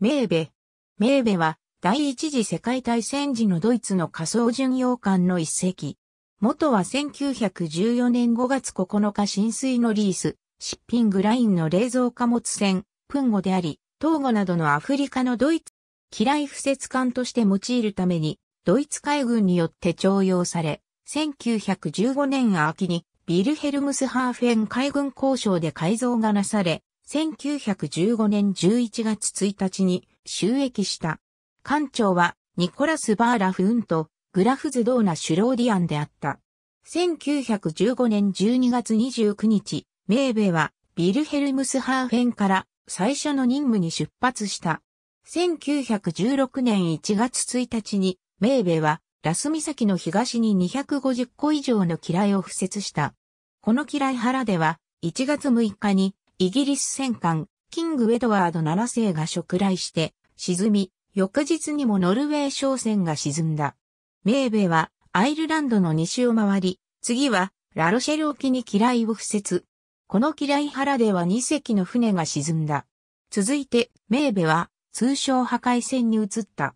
メーベ。メーベは第一次世界大戦時のドイツの仮想巡洋艦の一隻。元は1914年5月9日浸水のリース、シッピングラインの冷蔵貨物船、プンゴであり、東ーゴなどのアフリカのドイツ、機雷不設艦として用いるために、ドイツ海軍によって徴用され、1915年秋にビルヘルムスハーフェン海軍交渉で改造がなされ、1915年11月1日に収益した。艦長はニコラス・バーラフンとグラフズ・ドーナ・シュローディアンであった。1915年12月29日、メーベはビルヘルムスハーフェンから最初の任務に出発した。1916年1月1日にメーベはラス岬の東に250個以上の機雷を付設した。この機雷原では1月6日にイギリス戦艦、キング・エドワード7世が触来して、沈み、翌日にもノルウェー商船が沈んだ。メーベは、アイルランドの西を回り、次は、ラロシェル沖に機雷をせ設。この機雷原では2隻の船が沈んだ。続いて、メーベは、通称破壊船に移った。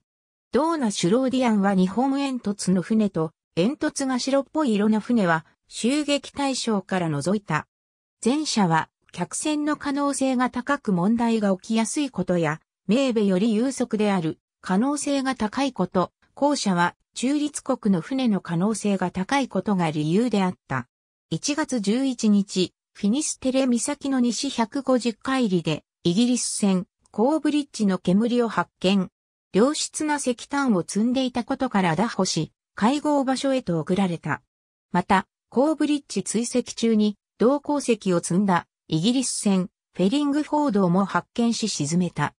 ドーナ・シュローディアンは日本煙突の船と、煙突が白っぽい色の船は、襲撃対象から除いた。前者は、客船の可能性が高く問題が起きやすいことや、名米より有速である可能性が高いこと、後者は中立国の船の可能性が高いことが理由であった。1月11日、フィニステレ岬の西150海里で、イギリス船、コーブリッジの煙を発見。良質な石炭を積んでいたことから打破し、会合場所へと送られた。また、コーブリッジ追跡中に、同鉱石を積んだイギリス船、フェリングフォードも発見し沈めた。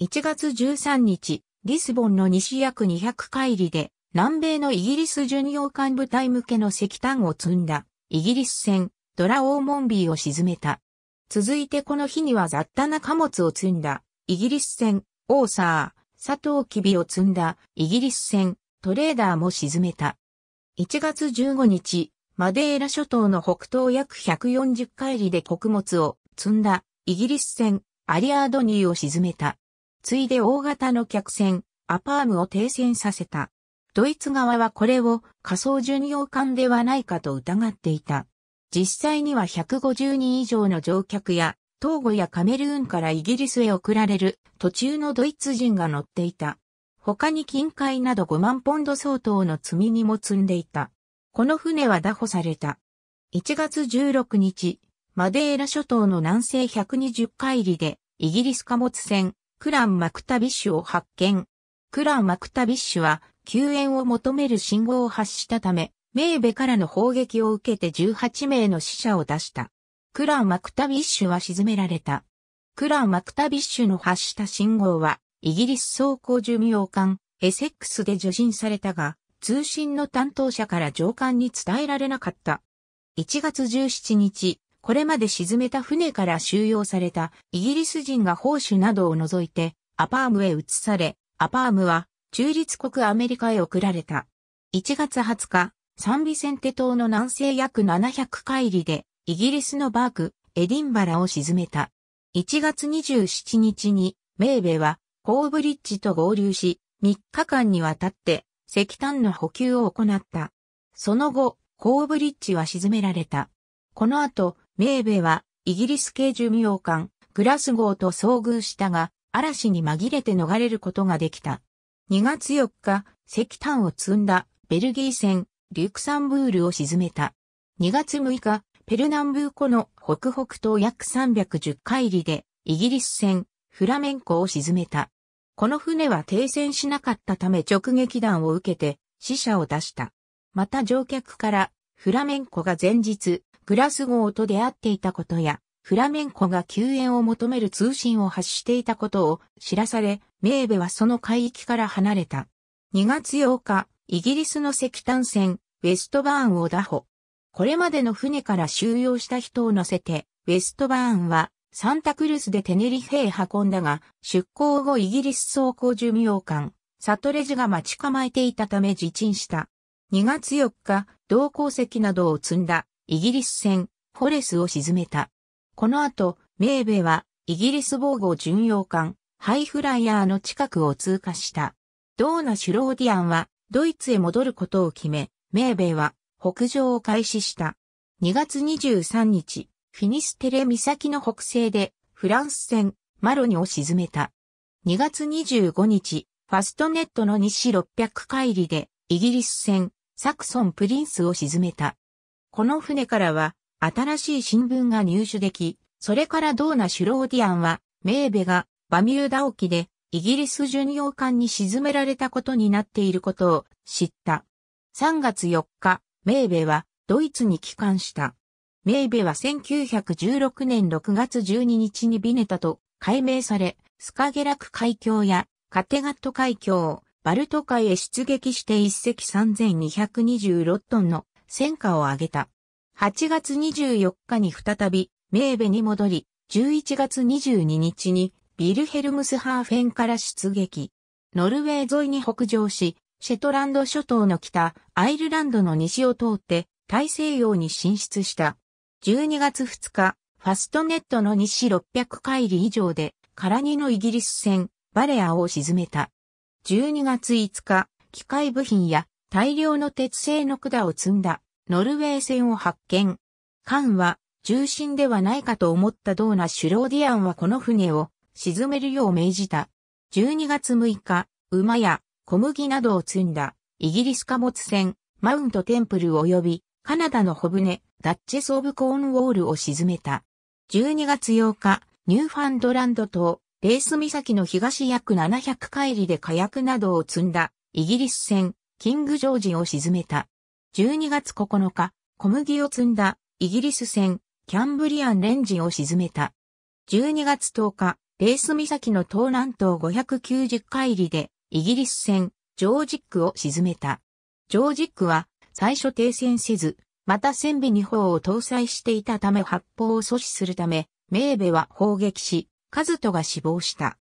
1月13日、リスボンの西約200海里で、南米のイギリス巡洋艦部隊向けの石炭を積んだ、イギリス船、ドラオーモンビーを沈めた。続いてこの日には雑多な貨物を積んだ、イギリス船、オーサー、佐藤キビを積んだ、イギリス船、トレーダーも沈めた。1月15日、マデーラ諸島の北東約140海里で穀物を積んだイギリス船アリアードニーを沈めた。ついで大型の客船アパームを停船させた。ドイツ側はこれを仮想巡洋艦ではないかと疑っていた。実際には150人以上の乗客や、東郷やカメルーンからイギリスへ送られる途中のドイツ人が乗っていた。他に金塊など5万ポンド相当の積み荷も積んでいた。この船は拿捕された。1月16日、マデーラ諸島の南西120海里で、イギリス貨物船、クラン・マクタビッシュを発見。クラン・マクタビッシュは、救援を求める信号を発したため、メーベからの砲撃を受けて18名の死者を出した。クラン・マクタビッシュは沈められた。クラン・マクタビッシュの発した信号は、イギリス装甲寿命艦、エセックスで受信されたが、通信の担当者から上官に伝えられなかった。1月17日、これまで沈めた船から収容されたイギリス人が報酬などを除いてアパームへ移され、アパームは中立国アメリカへ送られた。1月20日、サンビセンテ島の南西約700海里でイギリスのバーク、エディンバラを沈めた。1月27日にメーベはコーブリッジと合流し、3日間にわたって石炭の補給を行った。その後、コーブリッジは沈められた。この後、メーベはイギリス系寿命艦グラスゴーと遭遇したが、嵐に紛れて逃れることができた。2月4日、石炭を積んだベルギー船リュクサンブールを沈めた。2月6日、ペルナンブー湖の北北東約310海里でイギリス船フラメンコを沈めた。この船は停船しなかったため直撃弾を受けて死者を出した。また乗客からフラメンコが前日グラスゴーと出会っていたことやフラメンコが救援を求める通信を発していたことを知らされ、メーベはその海域から離れた。2月8日、イギリスの石炭船、ウェストバーンを打破。これまでの船から収容した人を乗せて、ウェストバーンはサンタクルスでテネリフェへ運んだが、出港後イギリス総甲寿命艦、サトレジが待ち構えていたため自沈した。2月4日、同鉱石などを積んだイギリス船、フォレスを沈めた。この後、メーベはイギリス防護巡洋艦、ハイフライヤーの近くを通過した。ドーナ・シュローディアンはドイツへ戻ることを決め、メーベは北上を開始した。2月23日、フィニステレ岬の北西で、フランス戦、マロニを沈めた。2月25日、ファストネットの西600海里で、イギリス戦、サクソン・プリンスを沈めた。この船からは、新しい新聞が入手でき、それからドーナ・シュローディアンは、メーベが、バミューダ沖で、イギリス巡洋艦に沈められたことになっていることを知った。3月4日、メーベは、ドイツに帰還した。メーベは1916年6月12日にビネタと改名され、スカゲラク海峡やカテガット海峡、バルト海へ出撃して一隻3226トンの戦果を上げた。8月24日に再びメーベに戻り、11月22日にビルヘルムスハーフェンから出撃。ノルウェー沿いに北上し、シェトランド諸島の北、アイルランドの西を通って大西洋に進出した。12月2日、ファストネットの西600回里以上で、空にのイギリス船、バレアを沈めた。12月5日、機械部品や大量の鉄製の管を積んだノルウェー船を発見。艦は重心ではないかと思ったドーナ・シュローディアンはこの船を沈めるよう命じた。12月6日、馬や小麦などを積んだイギリス貨物船マウントテンプル及びカナダの小舟ダッチェス・オブ・コーンウォールを沈めた。12月8日、ニューファンドランド島、レース岬の東約700海里で火薬などを積んだ、イギリス船、キング・ジョージを沈めた。12月9日、小麦を積んだ、イギリス船、キャンブリアン・レンジを沈めた。12月10日、レース岬の東南東590海里で、イギリス船、ジョージックを沈めた。ジョージックは、最初停戦せず、また船尾に砲を搭載していたため発砲を阻止するため、メーベは砲撃し、カズトが死亡した。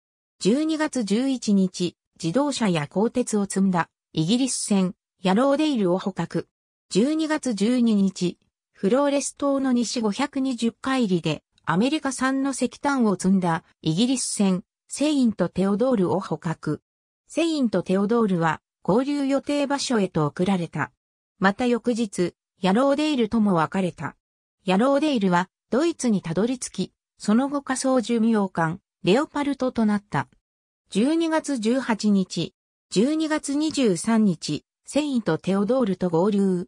12月11日、自動車や鋼鉄を積んだイギリス船ヤローデイルを捕獲。12月12日、フローレス島の西520海里でアメリカ産の石炭を積んだイギリス船セインとテオドールを捕獲。セインとテオドールは合流予定場所へと送られた。また翌日、ヤローデイルとも別れた。ヤローデイルはドイツにたどり着き、その後仮想寿命艦、レオパルトとなった。12月18日、12月23日、セインとテオドールと合流。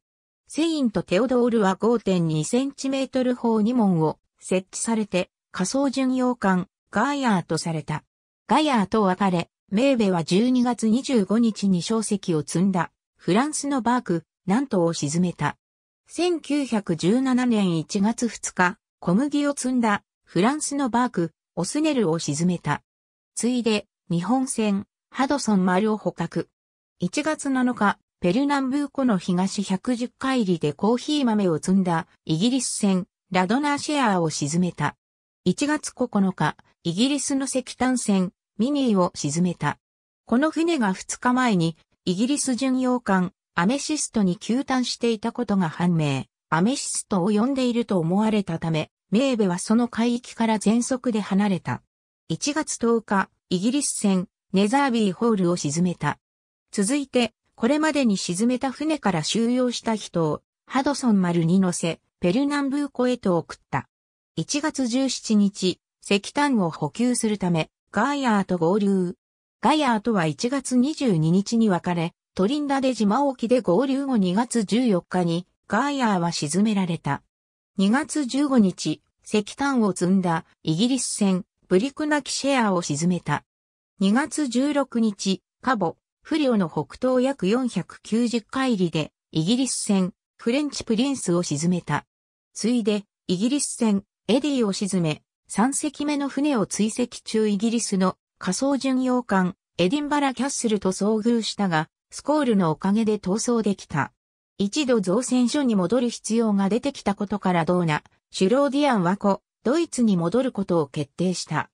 セインとテオドールは 5.2cm 砲2門を設置されて、仮想巡洋艦、ガイアーとされた。ガイアーと別れ、メーベは12月25日に小石を積んだ、フランスのバーク、ナントを沈めた。1917年1月2日、小麦を積んだフランスのバーク、オスネルを沈めた。ついで、日本船、ハドソン丸を捕獲。1月7日、ペルナンブーコの東110海里でコーヒー豆を積んだイギリス船、ラドナーシェアを沈めた。1月9日、イギリスの石炭船、ミニーを沈めた。この船が2日前に、イギリス巡洋艦、アメシストに休端していたことが判明。アメシストを呼んでいると思われたため、メーベはその海域から全速で離れた。1月10日、イギリス船、ネザービーホールを沈めた。続いて、これまでに沈めた船から収容した人を、ハドソン丸に乗せ、ペルナンブーコへと送った。1月17日、石炭を補給するため、ガイアーと合流。ガイアーとは1月22日に別れ、トリンダデ島沖で合流後2月14日にガイアーは沈められた。2月15日、石炭を積んだイギリス船ブリクナキシェアを沈めた。2月16日、カボ、フリオの北東約490海里でイギリス船フレンチプリンスを沈めた。ついで、イギリス船エディを沈め、3隻目の船を追跡中イギリスの仮想巡洋艦エディンバラ・キャッスルと遭遇したが、スコールのおかげで逃走できた。一度造船所に戻る必要が出てきたことからドーナ、シュローディアンは子、ドイツに戻ることを決定した。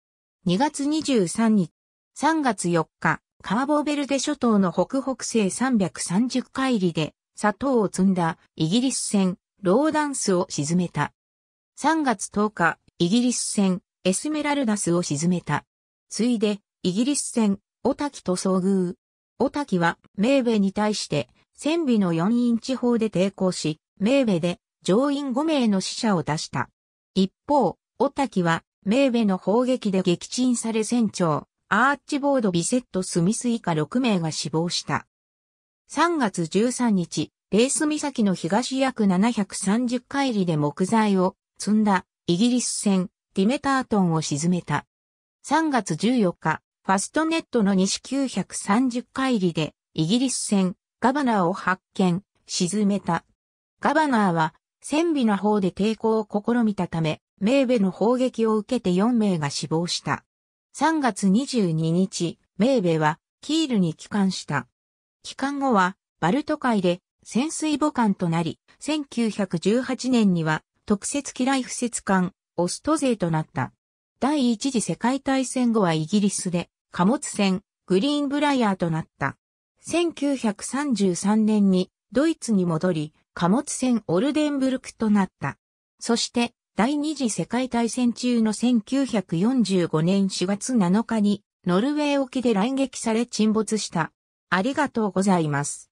2月23日、3月4日、カーボベルデ諸島の北北西330海里で砂糖を積んだイギリス船ローダンスを沈めた。3月10日、イギリス船エスメラルダスを沈めた。ついで、イギリス船オタキと遭遇。オ滝は、メーベに対して、戦備の4インチ砲で抵抗し、メーベで、乗員5名の死者を出した。一方、オ滝は、メーベの砲撃で撃沈され船長、アーチボード・ビセット・スミス以下6名が死亡した。3月13日、ベース岬の東約730海里で木材を積んだイギリス船ティメタートンを沈めた。3月14日、ファストネットの西930海里で、イギリス戦、ガバナーを発見、沈めた。ガバナーは、戦備の方で抵抗を試みたため、メーベの砲撃を受けて4名が死亡した。3月22日、メーベは、キールに帰還した。帰還後は、バルト海で、潜水母艦となり、1918年には、特設機雷不設艦、オスト勢となった。第一次世界大戦後はイギリスで貨物船、グリーンブライアーとなった。1933年にドイツに戻り、貨物船オルデンブルクとなった。そして、第二次世界大戦中の1945年4月7日に、ノルウェー沖で来撃され沈没した。ありがとうございます。